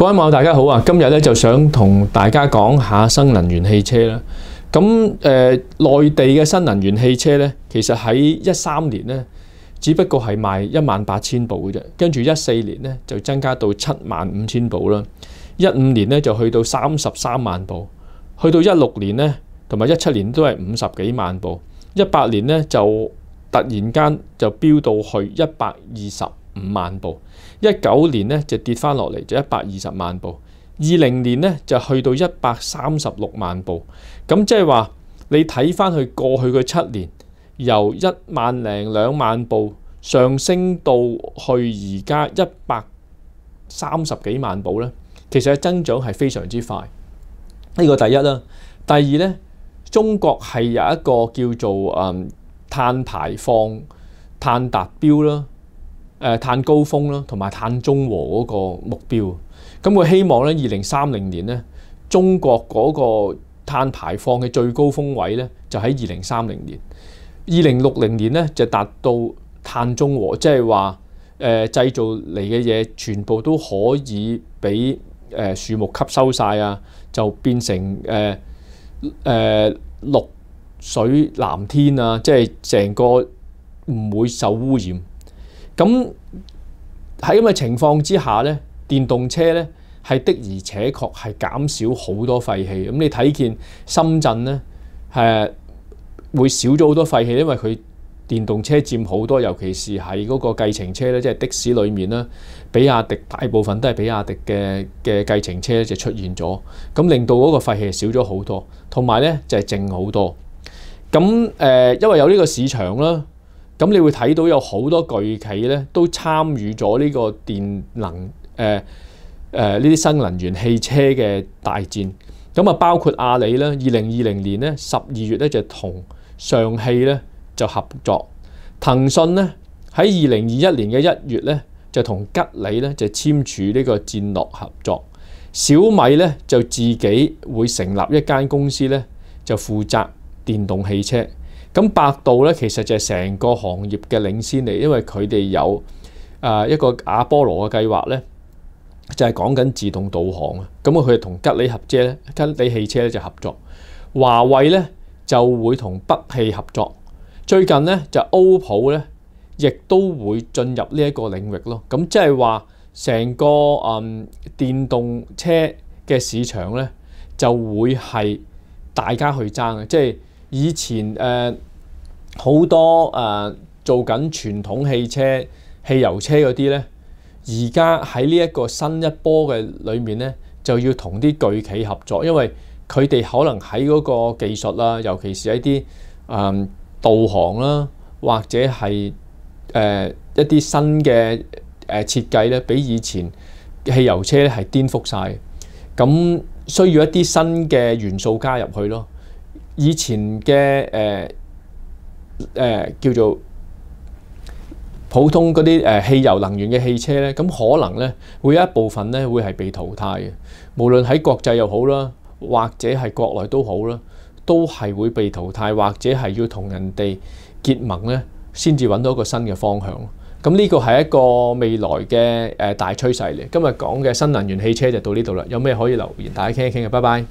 各位网友，大家好啊！今日咧就想同大家講下新能源汽車啦。咁誒，內地嘅新能源汽車咧，其實喺一三年咧，只不過係賣一萬八千部嘅啫。跟住一四年咧，就增加到七萬五千部啦。一五年咧就去到三十三萬部，去到一六年咧同埋一七年都係五十幾萬部。一八年咧就突然間就飆到去一百二十。五萬步，一九年咧就跌翻落嚟，就一百二十萬步；二零年咧就去到一百三十六萬步。咁即係話你睇翻去過去嘅七年，由一萬零兩萬步上升到去而家一百三十幾萬步咧，其實嘅增長係非常之快。呢個第一啦，第二咧，中國係有一個叫做碳排放碳達標啦。誒碳高峰啦，同埋碳中和嗰個目標，咁佢希望咧，二零三零年咧，中國嗰個碳排放嘅最高峰位咧，就喺二零三零年，二零六零年咧就達到碳中和，即係話誒製造嚟嘅嘢全部都可以俾誒樹木吸收曬啊，就變成誒誒綠水藍天啊，即係成個唔會受污染。咁喺咁嘅情况之下咧，电动车咧系的而且确系减少好多废气。咁你睇见深圳咧，係会少咗好多废气，因为佢电动车占好多，尤其是喺嗰个计程车咧，即系的士里面啦，比亚迪大部分都系比亚迪嘅嘅计程车就出现咗，咁令到嗰个废气少咗好多，同埋咧就系靜好多。咁诶，因为有呢个市场啦。咁你會睇到有好多巨企咧都參與咗呢個電能誒誒呢啲新能源汽車嘅大戰。咁啊，包括阿里咧，二零二零年咧十二月咧就同上汽咧就合作；騰訊咧喺二零二一年嘅一月咧就同吉利咧就簽署呢個戰略合作；小米咧就自己會成立一間公司咧就負責電動汽車。咁百度咧，其實就係成個行業嘅領先嚟，因為佢哋有啊一個亞波羅嘅計劃咧，就係講緊自動導航啊。咁啊，佢哋同吉利合車咧，吉利汽車咧就合作。華為咧就會同北汽合作。最近咧就 OPPO 咧，亦都會進入呢一個領域咯。咁即係話成個嗯電動車嘅市場咧，就會係大家去爭啊，即係。以前誒好多誒做緊傳統汽車汽油車嗰啲咧，而家喺呢一個新一波嘅裏面咧，就要同啲巨企合作，因為佢哋可能喺嗰個技術啦，尤其是喺啲誒導航啦，或者係誒一啲新嘅誒設計咧，比以前汽油車咧係顛覆曬，咁需要一啲新嘅元素加入去咯。以前嘅誒誒叫做普通嗰啲誒汽油能源嘅汽車咧，咁可能咧會有一部分咧會係被淘汰嘅。無論喺國際又好啦，或者係國內都好啦，都係會被淘汰，或者係要同人哋結盟咧，先至揾到一個新嘅方向。咁呢個係一個未來嘅大趨勢嚟。今日講嘅新能源汽車就到呢度啦。有咩可以留言，大家傾一傾嘅。拜拜。